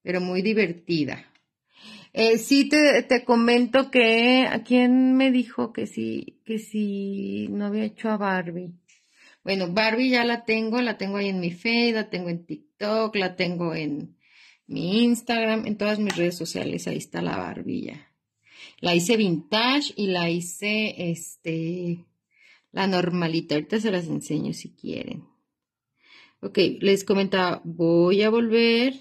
pero muy divertida. Eh, sí, te, te, comento que a quién me dijo que sí, que sí, no había hecho a Barbie. Bueno, Barbie ya la tengo, la tengo ahí en mi Facebook, la tengo en TikTok, la tengo en mi Instagram, en todas mis redes sociales, ahí está la Barbie la hice vintage y la hice, este, la normalita. Ahorita se las enseño si quieren. Ok, les comentaba, voy a volver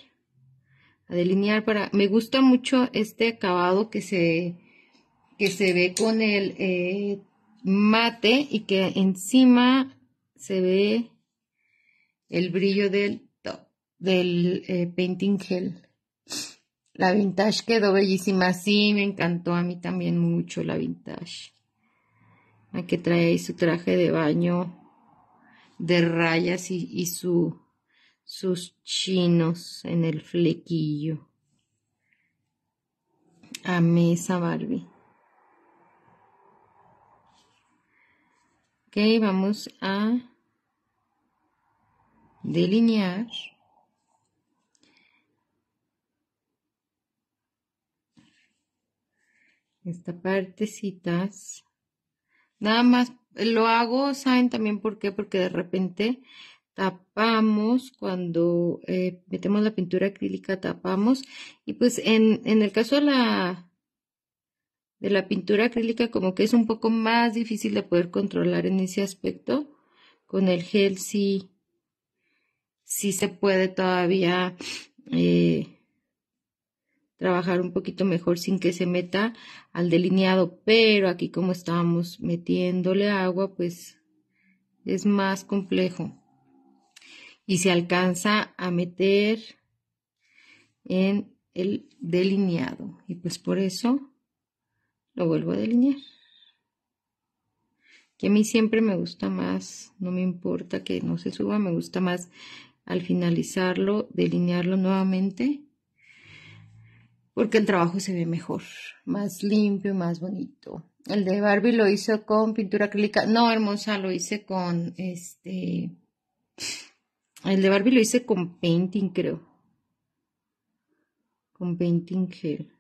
a delinear para... Me gusta mucho este acabado que se, que se ve con el eh, mate y que encima se ve el brillo del, del eh, painting gel. La vintage quedó bellísima. Sí, me encantó a mí también mucho la vintage. hay que trae su traje de baño de rayas y, su, sus chinos en el flequillo. a esa Barbie. Ok, vamos a delinear. esta partecitas. Nada más eh, lo hago, ¿saben también por qué? Porque de repente tapamos cuando eh, metemos la pintura acrílica, tapamos. Y pues en, en el caso de la, de la pintura acrílica como que es un poco más difícil de poder controlar en ese aspecto. Con el gel sí, sí se puede todavía... Eh, trabajar un poquito mejor sin que se meta al delineado, pero aquí como estábamos metiéndole agua, pues es más complejo. Y se alcanza a meter en el delineado. Y pues por eso lo vuelvo a delinear. Que a mí siempre me gusta más, no me importa que no se suba, me gusta más al finalizarlo, delinearlo nuevamente porque el trabajo se ve mejor, más limpio, más bonito. El de Barbie lo hizo con pintura acrílica. No, hermosa, lo hice con este. El de Barbie lo hice con painting, creo. Con painting gel.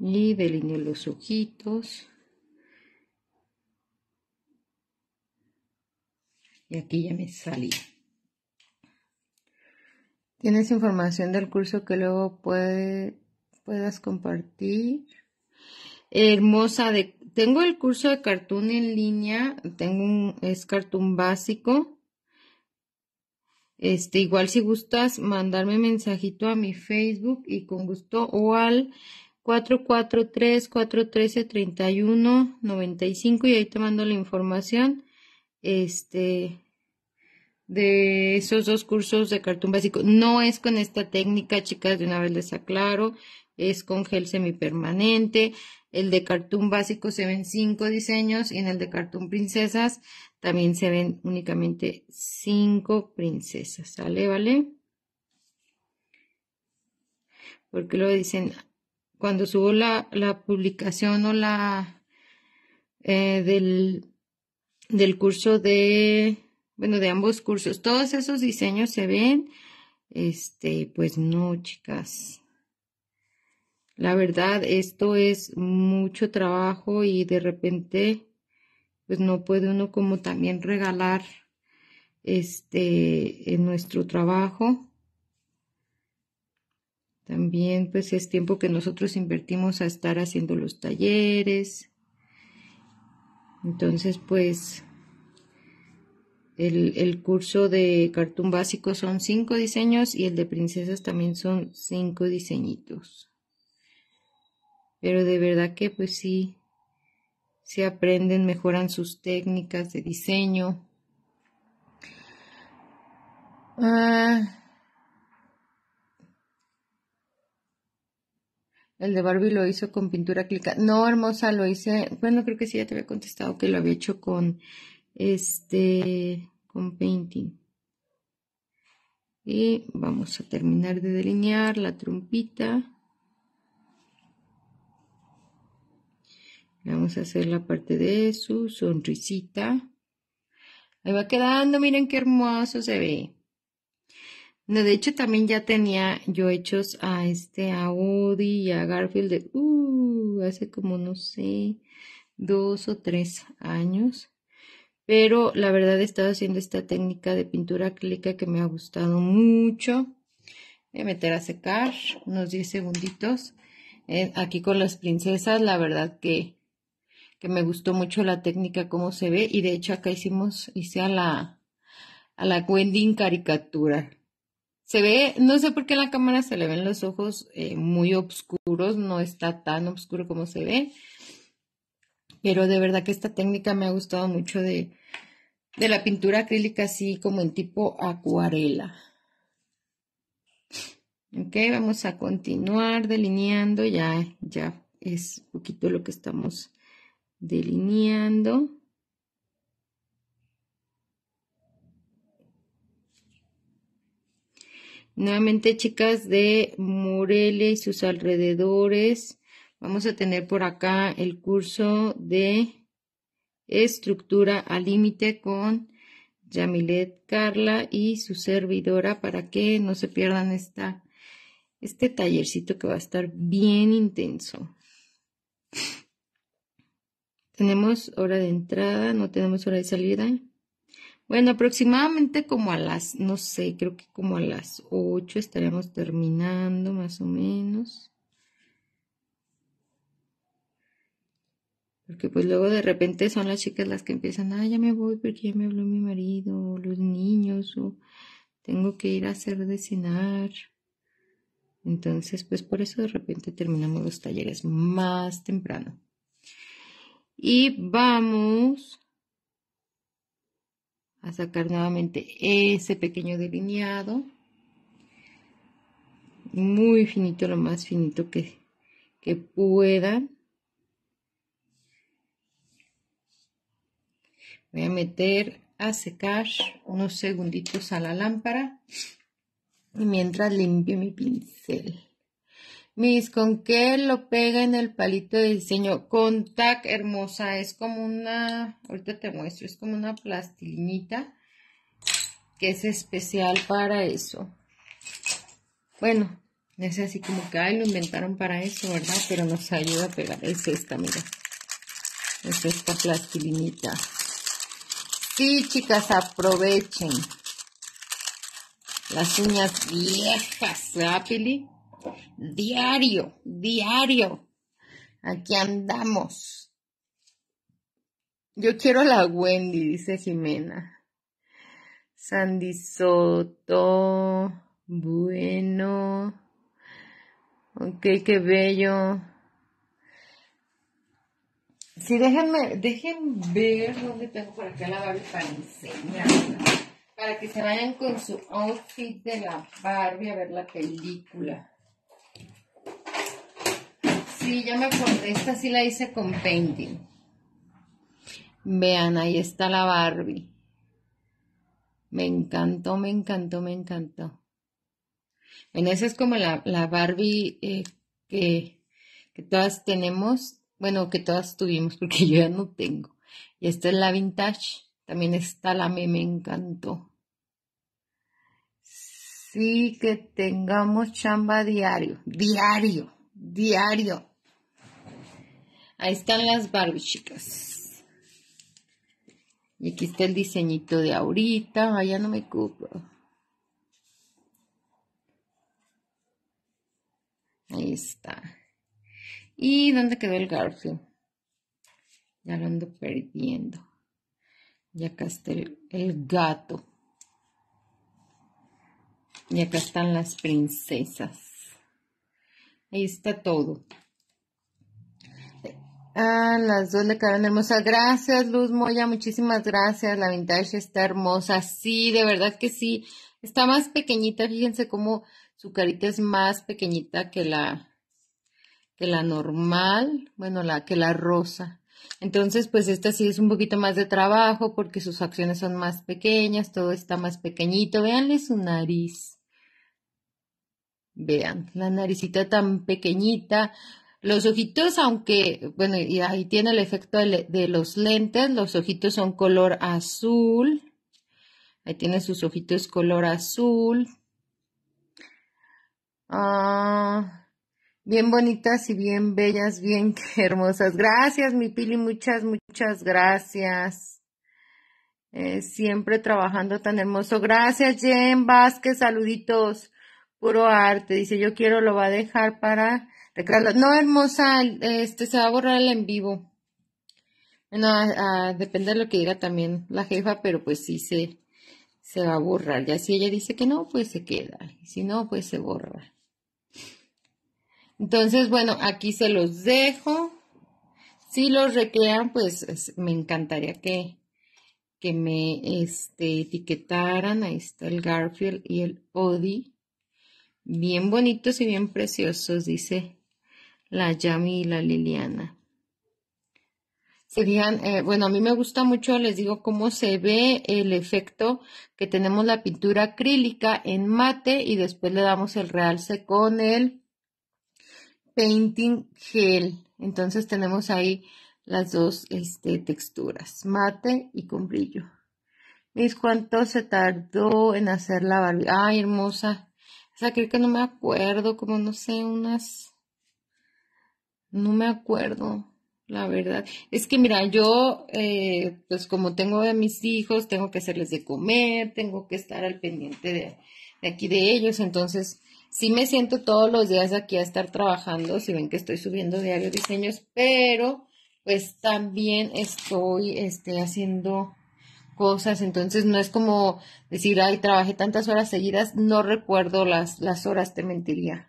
Y delineo los ojitos. y aquí ya me salí. Tienes información del curso que luego puedas compartir. Hermosa, de, tengo el curso de cartoon en línea, tengo un, es cartoon básico. Este, igual si gustas mandarme mensajito a mi Facebook y con gusto o al 443-413-3195 y ahí te mando la información este de esos dos cursos de cartón básico. No es con esta técnica, chicas, de una vez les aclaro, es con gel semipermanente. El de cartón básico se ven cinco diseños y en el de cartón princesas también se ven únicamente cinco princesas, ¿sale? ¿Vale? Porque lo dicen, cuando subo la, publicación o la eh, del del curso de, bueno, de ambos cursos. Todos esos diseños se ven, este, pues no, chicas. La verdad, esto es mucho trabajo y de repente, pues no puede uno como también regalar, este, en nuestro trabajo. También, pues es tiempo que nosotros invertimos a estar haciendo los talleres, entonces, pues, el, curso de cartón básico son cinco diseños y el de princesas también son cinco diseñitos. Pero de verdad que, pues sí, se aprenden, mejoran sus técnicas de diseño. Ah, El de Barbie lo hizo con pintura clica. No, hermosa, lo hice. Bueno, creo que sí, ya te había contestado que lo había hecho con este, con painting. Y vamos a terminar de delinear la trompita. Vamos a hacer la parte de su sonrisita. Ahí va quedando, miren qué hermoso se ve de hecho también ya tenía yo hechos a este, a Woody y a Garfield de, uh, hace como, no sé, dos o tres años. Pero la verdad he estado haciendo esta técnica de pintura acrílica que me ha gustado mucho. Voy a meter a secar unos 10 segunditos. Eh, aquí con las princesas, la verdad que, que me gustó mucho la técnica, cómo se ve. Y de hecho acá hicimos, hice a la, a la Wendy en caricatura. Se ve, no sé por qué en la cámara se le ven los ojos eh, muy oscuros, no está tan oscuro como se ve, pero de verdad que esta técnica me ha gustado mucho de, la pintura acrílica así como en tipo acuarela. Ok, vamos a continuar delineando, ya, ya es poquito lo que estamos delineando. Nuevamente, chicas, de Morelia y sus alrededores, vamos a tener por acá el curso de estructura al límite con Yamilet Carla y su servidora para que no se pierdan esta, este tallercito que va a estar bien intenso. Tenemos hora de entrada, no tenemos hora de salida. Bueno, aproximadamente como a las, no sé, creo que como a las 8 estaremos terminando más o menos. Porque pues luego de repente son las chicas las que empiezan, ah, ya me voy porque ya me habló mi marido, los niños, o tengo que ir a hacer de cenar. Entonces, pues por eso de repente terminamos los talleres más temprano. Y vamos a sacar nuevamente ese pequeño delineado muy finito lo más finito que, que puedan voy a meter a secar unos segunditos a la lámpara y mientras limpio mi pincel mis, ¿con qué lo pega en el palito de diseño? Con tac, hermosa. Es como una, ahorita te muestro, es como una plastilinita que es especial para eso. Bueno, es así como que, ay, lo inventaron para eso, ¿verdad? Pero nos ayuda a pegar. Es esta, mira. Es esta plastilinita. Sí, chicas, aprovechen. Las uñas viejas, ¿verdad, Diario, diario. Aquí andamos. Yo quiero la Wendy, dice Jimena. Sandy Soto. Bueno. Ok, qué bello. Sí, déjenme, dejen ver dónde tengo por acá la Barbie para enseñarla. Para que se vayan con su outfit de la Barbie a ver la película. Sí, ya me Esta sí la hice con painting. Vean, ahí está la Barbie. Me encantó, me encantó, me encantó. En esa es como la, Barbie eh, que, que todas tenemos. Bueno, que todas tuvimos, [LAUGHS] porque yo ya no tengo. Y esta es la vintage. También está la me, me encantó. Sí, que tengamos chamba diario, diario, diario. Ahí están las Barbie, chicas. Y aquí está el diseñito de ahorita. Ay, ya no me cubro. Ahí está. ¿Y dónde quedó el garfio? Ya lo ando perdiendo. Y acá está el gato. Y acá están las princesas. Ahí está todo. Ah, las dos le quedaron hermosas. Gracias, Luz Moya, muchísimas gracias. La vintage está hermosa. Sí, de verdad que sí. Está más pequeñita, fíjense cómo su carita es más pequeñita que la que la normal, bueno, la que la rosa. Entonces, pues esta sí es un poquito más de trabajo porque sus acciones son más pequeñas, todo está más pequeñito. Véanle su nariz. Vean, la naricita tan pequeñita los ojitos, aunque, bueno, y ahí tiene el efecto de, los lentes, los ojitos son color azul. Ahí tiene sus ojitos color azul. Ah, bien bonitas y bien bellas, bien [LAUGHS] hermosas. Gracias, mi Pili, muchas, muchas gracias. Eh, siempre trabajando tan hermoso. Gracias, Jen Vázquez, saluditos. Puro arte. Dice, yo quiero, lo va a dejar para no, hermosa, este se va a borrar el en vivo. Bueno, a, depende de lo que diga también la jefa, pero pues sí se, se va a borrar. Ya si ella dice que no, pues se queda. si no, pues se borra. Entonces, bueno, aquí se los dejo. Si los recrean, pues me encantaría que, que me este, etiquetaran. Ahí está el Garfield y el Odie. Bien bonitos y bien preciosos, dice la Yami y la Liliana. Serían, eh, bueno, a mí me gusta mucho, les digo, cómo se ve el efecto que tenemos la pintura acrílica en mate y después le damos el realce con el painting gel. Entonces tenemos ahí las dos este, texturas, mate y con brillo. ¿Ves cuánto se tardó en hacer la barbilla? ¡Ay, hermosa! O creo que no me acuerdo, como no sé, unas no me acuerdo, la verdad. Es que mira, yo, eh, pues como tengo a mis hijos, tengo que hacerles de comer, tengo que estar al pendiente de, aquí de ellos, entonces sí me siento todos los días aquí a estar trabajando, si ven que estoy subiendo diario diseños, pero pues también estoy este, haciendo cosas, entonces no es como decir, ay, trabajé tantas horas seguidas, no recuerdo las, las horas, te mentiría.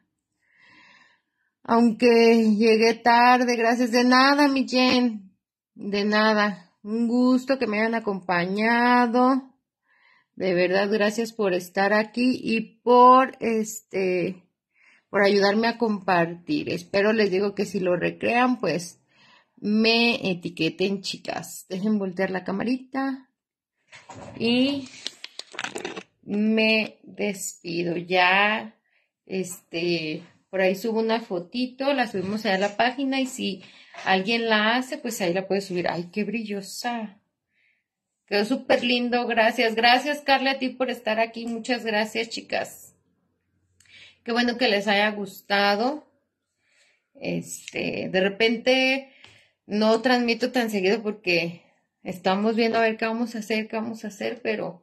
Aunque llegué tarde, gracias. De nada, mi Jen. De nada. Un gusto que me hayan acompañado. De verdad, gracias por estar aquí y por este por ayudarme a compartir. Espero les digo que si lo recrean, pues me etiqueten, chicas. Dejen voltear la camarita y me despido ya. Este por ahí subo una fotito, la subimos allá a la página y si alguien la hace, pues ahí la puede subir. ¡Ay, qué brillosa! Quedó súper lindo, gracias. Gracias, Carla, a ti por estar aquí. Muchas gracias, chicas. Qué bueno que les haya gustado. Este, de repente no transmito tan seguido porque estamos viendo a ver qué vamos a hacer, qué vamos a hacer, pero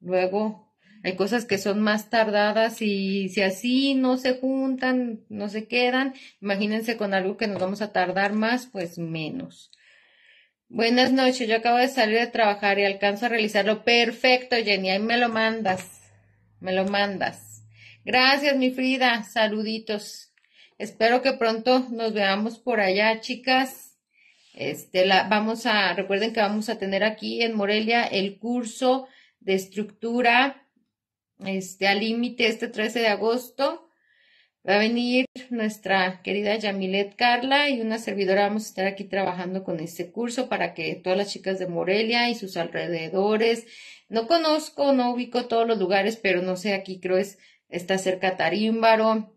luego hay cosas que son más tardadas y si así no se juntan, no se quedan, imagínense con algo que nos vamos a tardar más, pues menos. Buenas noches, yo acabo de salir de trabajar y alcanzo a realizarlo. Perfecto, Jenny, ahí me lo mandas, me lo mandas. Gracias, mi Frida, saluditos. Espero que pronto nos veamos por allá, chicas. Este, la, vamos a, recuerden que vamos a tener aquí en Morelia el curso de estructura este, al límite este 13 de agosto. Va a venir nuestra querida Yamilet Carla y una servidora. Vamos a estar aquí trabajando con este curso para que todas las chicas de Morelia y sus alrededores. No conozco, no ubico todos los lugares, pero no sé, aquí creo es, está cerca Tarímbaro.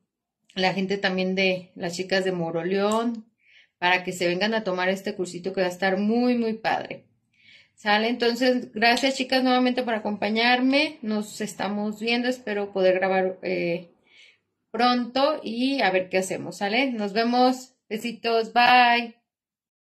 La gente también de las chicas de Moroleón, para que se vengan a tomar este cursito que va a estar muy, muy padre. Sale, entonces, gracias chicas nuevamente por acompañarme. Nos estamos viendo, espero poder grabar eh, pronto y a ver qué hacemos, ¿sale? Nos vemos, besitos, bye.